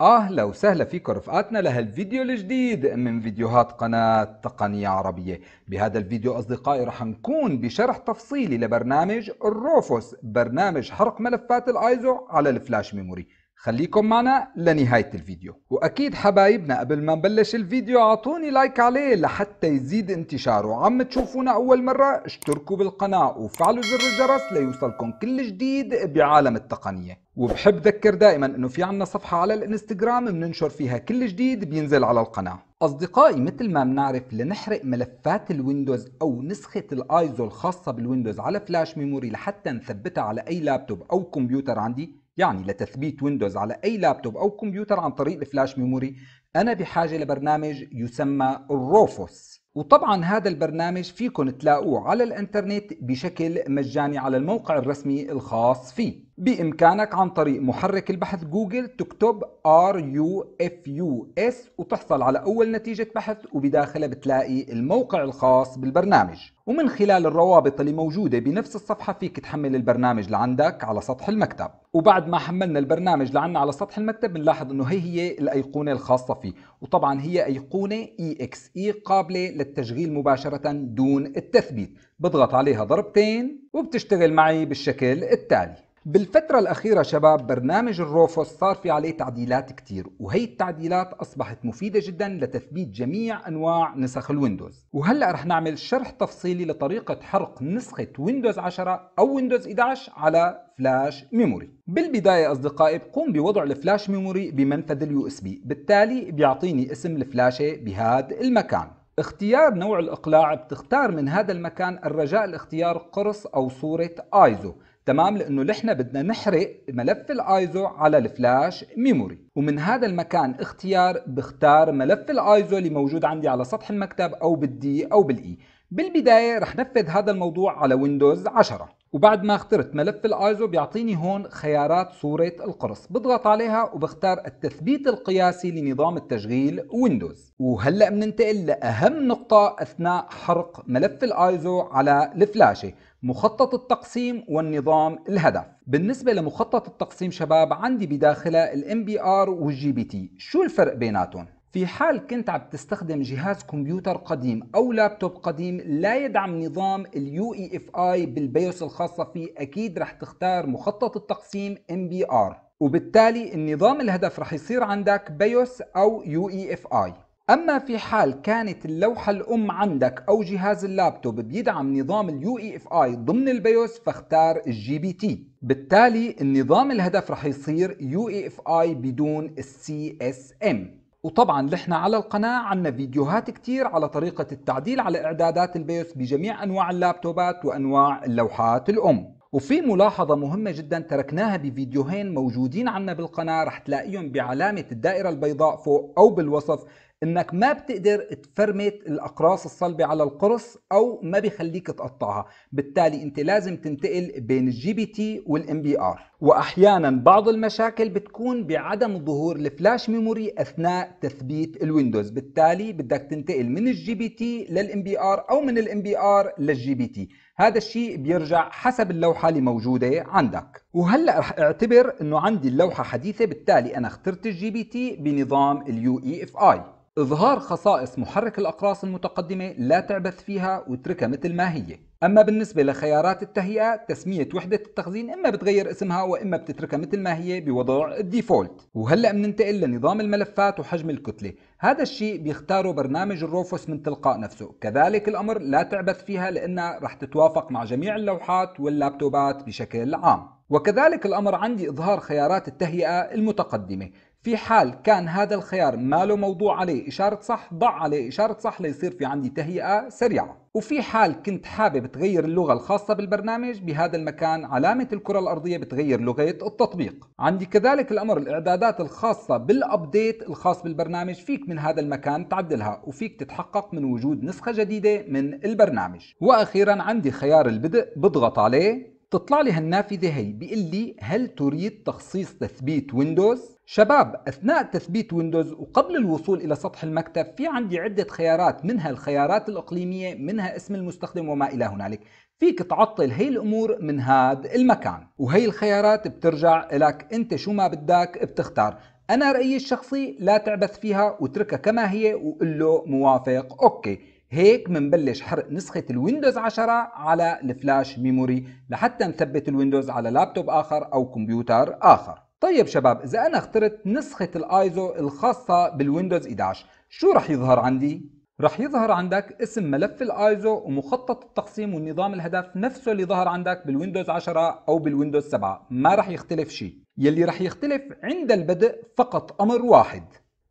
أهلا وسهلا فيكم رفقاتنا لهالفيديو الجديد من فيديوهات قناة تقنية عربية بهذا الفيديو أصدقائي رح نكون بشرح تفصيلي لبرنامج الروفوس برنامج حرق ملفات الآيزو على الفلاش ميموري خليكم معنا لنهاية الفيديو وأكيد حبايبنا قبل ما نبلش الفيديو أعطوني لايك عليه لحتى يزيد انتشاره عم تشوفونا أول مرة اشتركوا بالقناة وفعلوا زر الجرس ليوصلكم كل جديد بعالم التقنية وبحب ذكر دائما انه في عنا صفحة على الانستغرام بننشر فيها كل جديد بينزل على القناة اصدقائي مثل ما بنعرف لنحرق ملفات الويندوز او نسخة الايزو الخاصة بالويندوز على فلاش ميموري لحتى نثبتها على اي لابتوب او كمبيوتر عندي يعني لتثبيت ويندوز على أي لابتوب أو كمبيوتر عن طريق الفلاش ميموري أنا بحاجة لبرنامج يسمى الروفوس وطبعا هذا البرنامج فيكم تلاقوه على الانترنت بشكل مجاني على الموقع الرسمي الخاص فيه بإمكانك عن طريق محرك البحث جوجل تكتب RUFUS وتحصل على أول نتيجة بحث وبداخلها بتلاقي الموقع الخاص بالبرنامج ومن خلال الروابط اللي موجودة بنفس الصفحة فيك تحمل البرنامج لعندك على سطح المكتب وبعد ما حملنا البرنامج لعنا على سطح المكتب بنلاحظ انه هي هي الأيقونة الخاصة فيه وطبعا هي أيقونة EXE قابلة للتشغيل مباشرة دون التثبيت بضغط عليها ضربتين وبتشتغل معي بالشكل التالي بالفترة الأخيرة شباب برنامج الروفوس صار في عليه تعديلات كتير وهي التعديلات أصبحت مفيدة جدا لتثبيت جميع أنواع نسخ الويندوز وهلأ رح نعمل شرح تفصيلي لطريقة حرق نسخة ويندوز 10 أو ويندوز 11 على فلاش ميموري بالبداية أصدقائي بقوم بوضع الفلاش ميموري بمنفذ اليو اس بي بالتالي بيعطيني اسم الفلاشة بهذا المكان اختيار نوع الإقلاع بتختار من هذا المكان الرجاء الاختيار قرص أو صورة آيزو تمام لأنه نحن بدنا نحرق ملف الآيزو على الفلاش ميموري ومن هذا المكان اختيار بختار ملف الآيزو اللي موجود عندي على سطح المكتب أو بالدي أو بالإي بالبداية رح نفذ هذا الموضوع على ويندوز 10 وبعد ما اخترت ملف الايزو بيعطيني هون خيارات صورة القرص بضغط عليها وبختار التثبيت القياسي لنظام التشغيل ويندوز وهلأ بننتقل لأهم نقطة أثناء حرق ملف الايزو على الفلاشة مخطط التقسيم والنظام الهدف بالنسبة لمخطط التقسيم شباب عندي بداخله الـ MBR والـ GBT شو الفرق بيناتهم؟ في حال كنت عم تستخدم جهاز كمبيوتر قديم او لابتوب قديم لا يدعم نظام اليو اي اف اي بالبيوس الخاصه فيه اكيد رح تختار مخطط التقسيم ام بي ار وبالتالي النظام الهدف رح يصير عندك بيوس او يو اي اف اي اما في حال كانت اللوحه الام عندك او جهاز اللابتوب بيدعم نظام اليو اي اف اي ضمن البيوس فاختار الجي بي تي بالتالي النظام الهدف رح يصير يو اي اف اي بدون السي اس ام وطبعا لحنا على القناة عنا فيديوهات كتير على طريقة التعديل على إعدادات البيوس بجميع أنواع اللابتوبات وأنواع اللوحات الأم وفي ملاحظة مهمة جدا تركناها بفيديوهين موجودين عنا بالقناة رح تلاقيهم بعلامة الدائرة البيضاء فوق أو بالوصف انك ما بتقدر تفرمت الاقراص الصلبه على القرص او ما بيخليك تقطعها بالتالي انت لازم تنتقل بين الجي بي تي والام بي ار واحيانا بعض المشاكل بتكون بعدم ظهور الفلاش ميموري اثناء تثبيت الويندوز بالتالي بدك تنتقل من الجي بي تي للام بي ار او من الام بي ار للجي بي تي هذا الشيء بيرجع حسب اللوحه اللي موجوده عندك وهلا رح اعتبر انه عندي اللوحه حديثه بالتالي انا اخترت الجي بي تي بنظام اليو اي اف اي اظهار خصائص محرك الاقراص المتقدمه لا تعبث فيها واتركها مثل ما هي اما بالنسبه لخيارات التهيئه تسميه وحده التخزين اما بتغير اسمها واما بتتركها مثل ما هي بوضع الديفولت وهلا بننتقل لنظام الملفات وحجم الكتله هذا الشيء بيختاره برنامج الروفوس من تلقاء نفسه كذلك الامر لا تعبث فيها لانها رح تتوافق مع جميع اللوحات واللابتوبات بشكل عام وكذلك الأمر عندي إظهار خيارات التهيئة المتقدمة في حال كان هذا الخيار ما له موضوع عليه إشارة صح ضع عليه إشارة صح ليصير في عندي تهيئة سريعة وفي حال كنت حابب تغير اللغة الخاصة بالبرنامج بهذا المكان علامة الكرة الأرضية بتغير لغة التطبيق عندي كذلك الأمر الإعدادات الخاصة بالأبديت الخاص بالبرنامج فيك من هذا المكان تعدلها وفيك تتحقق من وجود نسخة جديدة من البرنامج وأخيرا عندي خيار البدء بضغط عليه تطلع لي هالنافذة هي بيقول لي هل تريد تخصيص تثبيت ويندوز؟ شباب أثناء تثبيت ويندوز وقبل الوصول إلى سطح المكتب في عندي عدة خيارات منها الخيارات الإقليمية منها اسم المستخدم وما إلى هنالك فيك تعطل هي الأمور من هذا المكان وهي الخيارات بترجع لك أنت شو ما بدك بتختار أنا رأيي الشخصي لا تعبث فيها واتركها كما هي وقل له موافق أوكي هيك منبلش حرق نسخة الويندوز 10 على الفلاش ميموري لحتى نثبت الويندوز على لابتوب آخر أو كمبيوتر آخر طيب شباب إذا أنا اخترت نسخة الايزو الخاصة بالويندوز 11 شو رح يظهر عندي؟ رح يظهر عندك اسم ملف الايزو ومخطط التقسيم والنظام الهدف نفسه اللي ظهر عندك بالويندوز 10 او بالويندوز 7 ما رح يختلف شيء يلي رح يختلف عند البدء فقط امر واحد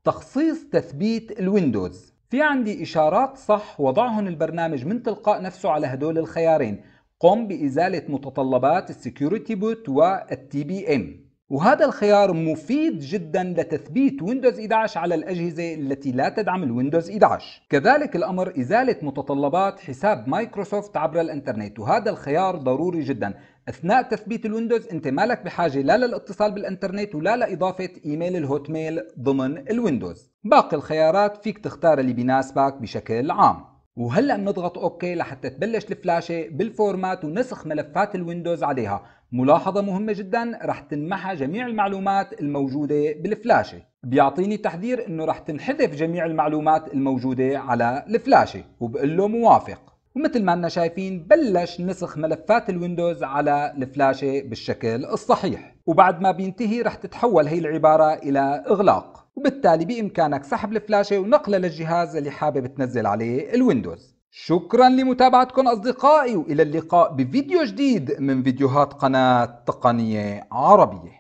تخصيص تثبيت الويندوز في عندي إشارات صح وضعهن البرنامج من تلقاء نفسه على هدول الخيارين قم بإزالة متطلبات السكيورتي بوت والتي بي ام وهذا الخيار مفيد جدا لتثبيت ويندوز 11 على الأجهزة التي لا تدعم الويندوز 11 كذلك الأمر إزالة متطلبات حساب مايكروسوفت عبر الإنترنت وهذا الخيار ضروري جدا اثناء تثبيت الويندوز انت مالك بحاجه لا للاتصال بالانترنت ولا لاضافه ايميل الهوت ميل ضمن الويندوز باقي الخيارات فيك تختار اللي بيناسبك بشكل عام وهلا بنضغط اوكي لحتى تبلش الفلاشه بالفورمات ونسخ ملفات الويندوز عليها ملاحظة مهمة جدا رح تنمحى جميع المعلومات الموجودة بالفلاشة بيعطيني تحذير انه رح تنحذف جميع المعلومات الموجودة على الفلاشة وبقول له موافق ومثل ما انا شايفين بلش نسخ ملفات الويندوز على الفلاشة بالشكل الصحيح وبعد ما بينتهي رح تتحول هي العبارة إلى إغلاق وبالتالي بإمكانك سحب الفلاشة ونقلها للجهاز اللي حابب تنزل عليه الويندوز شكرا لمتابعتكم أصدقائي وإلى اللقاء بفيديو جديد من فيديوهات قناة تقنية عربية